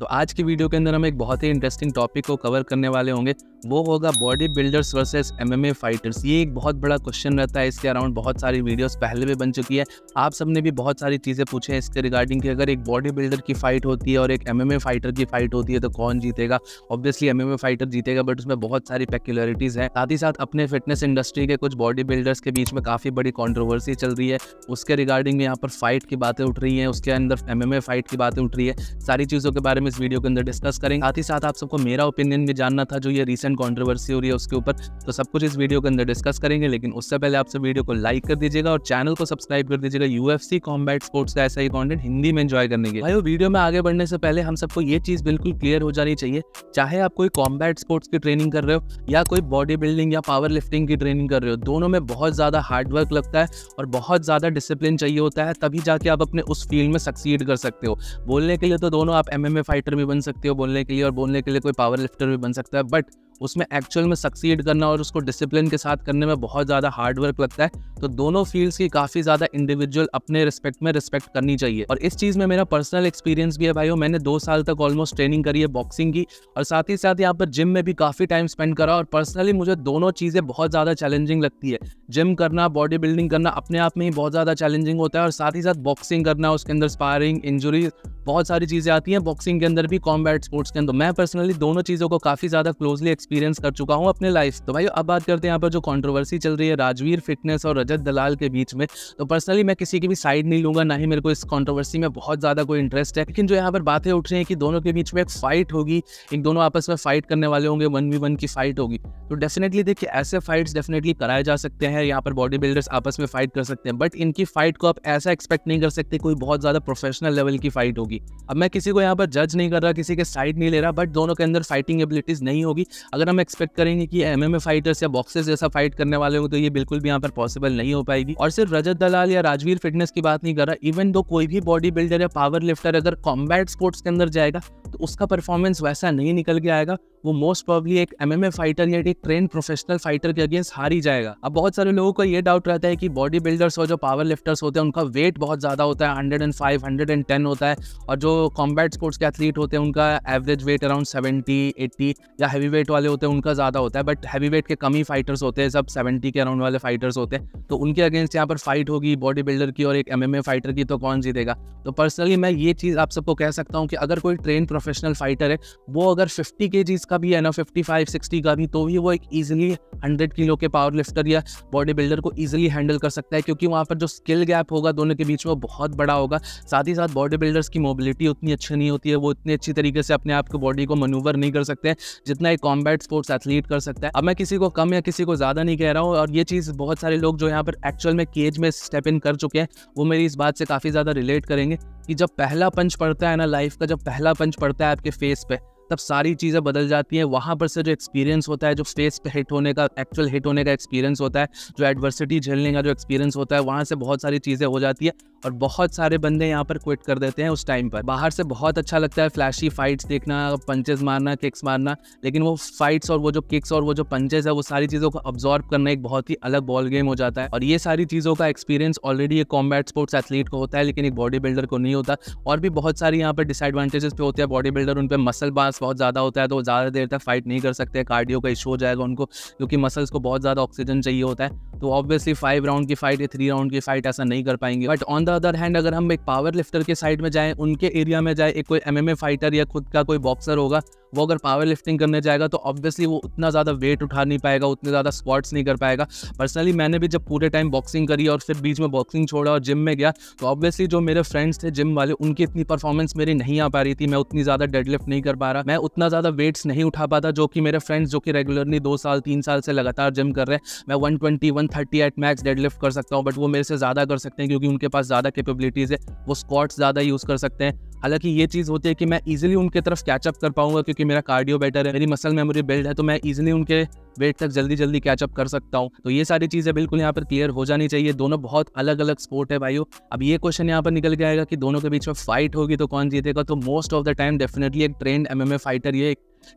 तो आज की वीडियो के अंदर हम एक बहुत ही इंटरेस्टिंग टॉपिक को कवर करने वाले होंगे वो होगा body builders versus MMA fighters ये एक बहुत बड़ा क्वेश्चन रहता है इसके अराउंड बहुत सारी वीडियोस पहले भी बन चुकी है आप सबने भी बहुत सारी चीज़ें पूछे हैं इसके रिगार्डिंग कि अगर एक बॉडी बिल्डर की फाइट होती है और एक एम फाइटर की फाइट होती है तो कौन जीतेगा ऑब्वियसली एम फाइटर जीतेगा बट उसमें बहुत सारी पेक्यूलरिटीज़ है साथ ही साथ अपने फिटनेस इंडस्ट्री के कुछ बॉडी बिल्डर्स के बीच में काफ़ी बड़ी कॉन्ट्रोवर्सी चल रही है उसके रिगार्डिंग में यहाँ पर फाइट की बातें उठ रही है उसके अंदर एम फाइट की बातें उठ रही है सारी चीज़ों के बारे में हम इस वीडियो के अंदर डिस्कस करेंगे साथ ही साथ आप सबको मेरा ओपिनियन भी जानना था जो ये रिसेंट कॉन्ट्रोवर्सी हो रही है उसके ऊपर तो सब कुछ इस वीडियो के अंदर डिस्कस करेंगे लेकिन उससे पहले आप सब वीडियो को लाइक कर दीजिएगा और चैनल को सब्सक्राइब कर दीजिएगा यूएफसी कॉम्बैट स्पोर्ट्स का ऐसा ही कॉन्टेंट हिंदी में एंजॉय करने के भाई वीडियो में आगे बढ़ने से पहले हम सबको ये चीज बिल्कुल क्लियर हो जानी चाहिए चाहे आप कोई कॉम्बैट स्पोर्ट्स की ट्रेनिंग कर रहे हो या कोई बॉडी बिल्डिंग या पावर लिफ्टिंग की ट्रेनिंग कर रहे हो दोनों में बहुत ज़्यादा हार्डवर्क लगता है और बहुत ज़्यादा डिसिप्लिन चाहिए होता है तभी जाके आप अपने उस फील्ड में सक्सीड कर सकते हो बोलने के लिए तो दोनों आप एम एम फाइटर भी बन सकते हो बोलने के लिए और बोलने के लिए कोई पावर लिफ्टर भी बन सकता है बट उसमें एक्चुअल में सक्सीड करना और उसको डिसिप्लिन के साथ करने में बहुत ज़्यादा हार्डवर्क लगता है तो दोनों फील्ड्स की काफ़ी ज़्यादा इंडिविजुअल अपने रिस्पेक्ट में रिस्पेक्ट करनी चाहिए और इस चीज़ में मेरा पर्सनल एक्सपीरियंस भी है भाई मैंने दो साल तक ऑलमोस्ट ट्रेनिंग करी है बॉक्सिंग की और साथ ही साथ यहाँ पर जिम में भी काफ़ी टाइम स्पेंड करा और पर्सनली मुझे दोनों चीज़ें बहुत ज़्यादा चैलेंजिंग लगती है जिम करना बॉडी बिल्डिंग करना अपने आप में ही बहुत ज़्यादा चैलेंजिंग होता है और साथ ही साथ बॉक्सिंग करना उसके अंदर स्पायरिंग इंजुरी बहुत सारी चीज़ें आती हैं बॉक्सिंग के अंदर भी कॉम्बैट स्पोर्ट्स के अंदर मैं पर्सनली दोनों चीज़ों को काफ़ी ज़्यादा क्लोजली एक्सपीरियंस कर चुका हूँ अपने लाइफ तो भाई अब बात करते हैं यहाँ पर जो कॉन्ट्रोवर्सी चल रही है राजवीर फिटनेस और रजत दलाल के बीच में तो पर्सनली मैं किसी की भी साइड नहीं लूंगा ना ही मेरे को इस कॉन्ट्रोवर्सी में बहुत ज़्यादा कोई इंटरेस्ट है लेकिन जो यहाँ पर बातें उठ रही हैं कि दोनों के बीच में एक फाइट होगी एक दोनों आपस में फाइट करने वाले होंगे वन वी वन की फाइट होगी तो डेफिनेटली देखिए ऐसे फाइट्स डेफिनेटली कराए जा सकते हैं यहाँ पर बॉडी बिल्डर्स आपस में फाइट कर सकते हैं बट इनकी फाइट को आप ऐसा एक्सपेक्ट नहीं कर सकते कोई बहुत ज़्यादा प्रोफेशनल लेवल की फाइट होगी होगी अब मैं किसी को यहाँ पर जज नहीं कर रहा किसी के साइड नहीं ले रहा बट दोनों के अंदर फाइटिंग एबिलिटीज़ नहीं होगी अगर हम एक्सपेक्ट करेंगे कि एम फाइटर्स या बॉक्सर्स जैसा फाइट करने वाले हों तो ये बिल्कुल भी यहाँ पर पॉसिबल नहीं हो पाएगी और सिर्फ रजत दलाल या राजवीर फिटनेस की बात नहीं कर रहा इवन दो कोई भी बॉडी बिल्डर या पावर लिफ्टर अगर कॉम्बैट स्पोर्ट्स के अंदर जाएगा तो उसका परफॉर्मेंस वैसा नहीं निकल के आएगा वो मोस्ट प्रॉब्ली एक एम फाइटर या एक ट्रेन प्रोफेशनल फाइटर के अगेंस्ट हार ही जाएगा अब बहुत सारे लोगों को ये डाउट रहता है कि बॉडी बिल्डर्स और जो पावर लिफ्टर्स होते हैं उनका वेट बहुत ज़्यादा होता है hundred hundred and five and ten होता है और जो कॉम्बैट स्पोर्ट्स के एथलीट होते हैं उनका average weight around seventy eighty या हैवी वेट वाले होते हैं उनका ज़्यादा होता है बट हैवी वेट के कम ही फाइटर्स होते हैं सब सेवेंटी के अराउंड वाले फाइटर्स होते हैं तो उनके अगेंस्ट यहाँ पर फाइट होगी बॉडी बिल्डर की और एक एम फाइटर की तो कौन जीतेगा तो पर्सनली मैं ये चीज़ आप सबको कह सकता हूँ कि अगर कोई ट्रेन प्रोफेशनल फाइटर है वो अगर फिफ्टी के का भी है ना फिफ्टी फाइव सिक्सटी का भी तो भी वो एक ईजिली हंड्रेड किलो के पावर लिफ्टर या बॉडी बिल्डर को ईजिली हैंडल कर सकता है क्योंकि वहाँ पर जो स्किल गैप होगा दोनों के बीच में बहुत बड़ा होगा साथ ही साथ बॉडी बिल्डर्स की मोबिलिटी उतनी अच्छी नहीं होती है वो इतनी अच्छी तरीके से अपने आप को बॉडी को मनूवर नहीं कर सकते हैं जितना एक कॉम्बैट स्पोर्ट्स एथलीट कर सकता है अब मैं किसी को कम या किसी को ज़्यादा नहीं कह रहा हूँ और ये चीज़ बहुत सारे लोग जो यहाँ पर एक्चुअल में केज में स्टेप इन कर चुके हैं वो मेरी इस बात से काफ़ी ज़्यादा रिलेट करेंगे कि जब पहला पंच पड़ता है ना लाइफ का जब पहला पंच पड़ता है आपके फेस पे तब सारी चीज़ें बदल जाती हैं वहाँ पर से जो एक्सपीरियंस होता है जो फेस पे हिट होने का एक्चुअल हिट होने का एक्सपीरियंस होता है जो एडवर्सिटी झेलने का जो एक्सपीरियंस होता है वहाँ से बहुत सारी चीज़ें हो जाती है और बहुत सारे बंदे यहाँ पर क्विट कर देते हैं उस टाइम पर बाहर से बहुत अच्छा लगता है फ्लैशी फाइट्स देखना पंचेज मारना किक्स मारना लेकिन वो फाइट्स और वो जो किक्स और वो जो पंचेज है वो सारी चीज़ों को ऑब्जॉर्व करना एक बहुत ही अलग बॉल गेम हो जाता है और ये सारी चीज़ों का एक्सपीरियंस ऑलरेडी एक कॉम्बैट स्पोर्ट्स एथलीट को होता है लेकिन एक बॉडी बिल्डर को नहीं होता और भी बहुत सारी यहाँ पर डिसएडवांटेजेस पे होते हैं बॉडी बिल्डर उन पर मसल बांस मास बहुत ज़्यादा होता है तो ज़्यादा देर तक फाइट नहीं कर सकते कार्डियो का इशू हो जाएगा उनको क्योंकि मसल्स को बहुत ज़्यादा ऑक्सीजन चाहिए होता है तो ऑब्वियसली फाइव राउंड की फाइट या थ्री राउंड की फाइट ऐसा नहीं कर पाएंगे but on the other hand अगर हम एक पावर लिफ्टर के साइड में जाएँ उनके एरिया में जाए एक कोई एम फाइटर या खुद का कोई बॉक्सर होगा वो अगर पावर लिफ्टिंग करने जाएगा तो ऑब्वियसली वो उतना ज़्यादा वेट उठा नहीं पाएगा उतने ज़्यादा स्क्वाट्स नहीं कर पाएगा पर्सनली मैंने भी जब पूरे टाइम बॉक्सिंग करी और फिर बीच में बॉक्सिंग छोड़ा और जिम में गया तो ऑब्वियसली जो मेरे फ्रेंड्स थे जिम वाले उनकी इतनी परफॉर्मेंस मेरी नहीं आ पा रही थी मैं उतनी ज़्यादा डेड नहीं कर पा रहा मैं उतना ज़्यादा वेट्स नहीं उठा पाता जो कि मेरे फ्रेंड्स जो कि रेगुलरली दो साल तीन साल से लगातार जिम कर रहे हैं मैं one twenty one thirty eight max deadlift कर सकता हूँ बट वो मेरे से ज़्यादा कर सकते हैं क्योंकि उनके पास ज़्यादा कैपेबिलिटीज़ है वो स्कॉट्स ज़्यादा यूज़ कर सकते हैं हालांकि ये चीज़ होती है कि मैं इजीली उनके तरफ कैचअप कर पाऊंगा क्योंकि मेरा कार्डियो बेटर है मेरी मसल मेमोरी बिल्ड है तो मैं इजीली उनके वेट तक जल्दी जल्दी कैचअप कर सकता हूँ तो ये सारी चीज़ें बिल्कुल यहाँ पर क्लियर हो जानी चाहिए दोनों बहुत अलग अलग स्पोर्ट है भाइयों अब ये क्वेश्चन यहाँ पर निकल के आएगा कि दोनों के बीच में फाइट होगी तो कौन जीतेगा तो most of the time definitely एक ट्रेंड एम फाइटर ये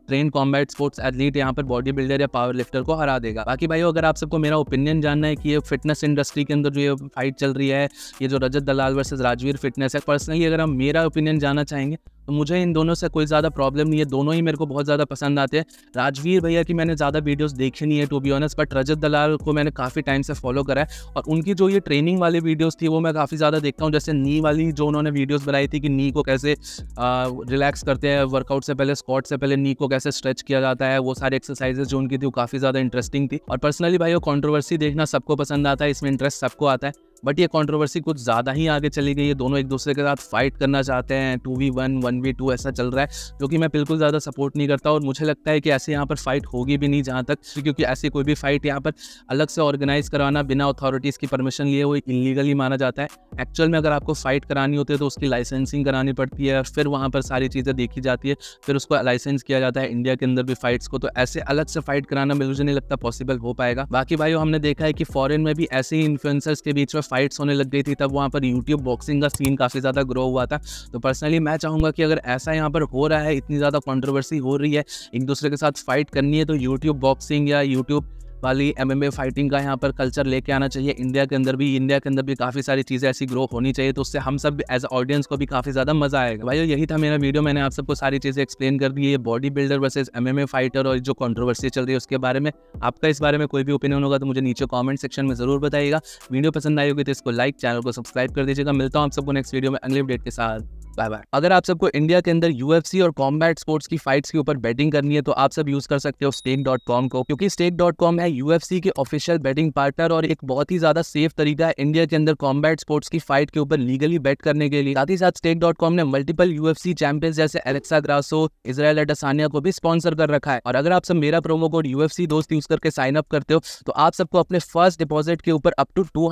ट्रेन कॉम्बैट स्पोर्ट्स एथलीट यहाँ पर बॉडी बिल्डर या पावर लिफ्टर को हरा देगा बाकी भाई अगर आप सबको मेरा ओपिनियन जानना है कि ये फिटनेस इंडस्ट्री के अंदर जो ये फाइट चल रही है ये जो रजत दलाल वर्सेज राजवीर फिटनेस है पर्सनली अगर हम मेरा ओपिनियन जानना चाहेंगे तो मुझे इन दोनों से कोई ज़्यादा प्रॉब्लम नहीं है दोनों ही मेरे को बहुत ज़्यादा पसंद आते हैं राजवीर भैया की मैंने ज़्यादा वीडियोस देखी नहीं है to be honest but Rajat Dalal को मैंने काफ़ी टाइम से फॉलो करा है और उनकी जो ये ट्रेनिंग वाली वीडियोज़ थी वो मैं काफ़ी ज़्यादा देखता हूँ जैसे नी वाली जो उन्होंने वीडियोज़ बनाई थी कि नी को कैसे रिलैक्स करते हैं वर्कआउट से पहले स्कॉट से पहले नी को कैसे स्ट्रेच किया जाता है वो सारी एक्सरसाइजेज जो उनकी थी वो काफ़ी ज़्यादा इंटरेस्टिंग थी और पर्सनली भाई वो कॉन्ट्रोवर्सी देखना सबको पसंद आता है इसमें इंटरेस्ट सबको आता है बट ये कंट्रोवर्सी कुछ ज़्यादा ही आगे चली गई है दोनों एक दूसरे के साथ फाइट करना चाहते हैं two v one one v two ऐसा चल रहा है जो कि मैं बिल्कुल ज़्यादा सपोर्ट नहीं करता और मुझे लगता है कि ऐसे यहाँ पर फाइट होगी भी नहीं जहाँ तक क्योंकि ऐसी कोई भी फाइट यहाँ पर अलग से ऑर्गेनाइज कराना बिना अथॉरिटीज़ की परमिशन लिए वो इलीगल ही माना जाता है एक्चुअल में अगर आपको फाइट करानी होती है तो उसकी लाइसेंसिंग करानी पड़ती है फिर वहाँ पर सारी चीज़ें देखी जाती है फिर उसको लाइसेंस किया जाता है इंडिया के अंदर भी फाइट्स को तो ऐसे अलग से फाइट कराना मुझे नहीं लगता पॉसिबल हो पाएगा बाकी भाई हमने देखा है कि फॉरन में भी ऐसे ही इन्फ्लुएंसर्स के बीच में फाइट्स होने लग गई थी तब वहाँ पर यूट्यूब बॉक्सिंग का सीन काफ़ी ज़्यादा ग्रो हुआ था तो पर्सनली मैं चाहूँगा कि अगर ऐसा यहाँ पर हो रहा है इतनी ज़्यादा कॉन्ट्रोवर्सी हो रही है एक दूसरे के साथ फाइट करनी है तो यूट्यूब बॉक्सिंग या यूट्यूब वाली एमएमए फाइटिंग का यहाँ पर कल्चर लेके आना चाहिए इंडिया के अंदर भी इंडिया के अंदर भी काफ़ी सारी चीज़ें ऐसी ग्रो होनी चाहिए तो उससे हम सब एज ऑडियंस को भी काफ़ी ज़्यादा मजा आएगा भाई यही था मेरा वीडियो मैंने आप सबको सारी चीज़ें एक्सप्लेन कर दी है body builder versus M fighter और जो कॉन्ट्रोवर्सी चल रही है उसके बारे में आपका इस बारे में कोई भी ओपिनियन होगा तो मुझे नीचे कॉमेंट सेक्शन में ज़रूर बताइएगा वीडियो पसंद आई होगी तो इसको लाइक चैनल को सब्सक्राइब कर दीजिएगा मिलता हूँ आप सबको नेक्स्ट वीडियो में अगले अपडेट के साथ बाय बाय अगर आप सबको इंडिया के अंदर यूएफसी और कॉम्बैट स्पोर्ट्स की फाइट्स के ऊपर बेटिंग करनी है तो आप सब यूज कर सकते हो स्टेक डॉट कॉम को क्योंकि स्टेक डॉट कॉम है यूएफसी के ऑफिशियल बैटिंग पार्टनर और एक बहुत ही ज्यादा सेफ तरीका है इंडिया के अंदर कॉम्बैट स्पोर्ट्स की फाइट के ऊपर लीगली बैट करने के लिए साथ ही साथ स्टेक डॉट कॉम ने मल्टीपल यूएफसी चैंपियंस जैसे एलेक्सा ग्रासो इसराइल एडसानिया को भी स्पॉन्सर कर रखा है और अगर आप सब मेरा प्रोमो कोड यूएफसी दोस्त यूज करके साइन अप करते हो तो आप सबको अपने फर्स्ट डिपॉजिट के ऊपर अप टू टू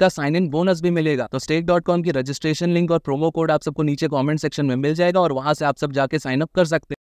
का साइन इन बोनस भी मिलेगा तो स्टेक डॉट कॉम की रजिस्ट्रेशन लिंक और प्रोमो कोड आप सबको नीचे नीचे कमेंट सेक्शन में मिल जाएगा और वहां से आप सब जाके साइन अप कर सकते हैं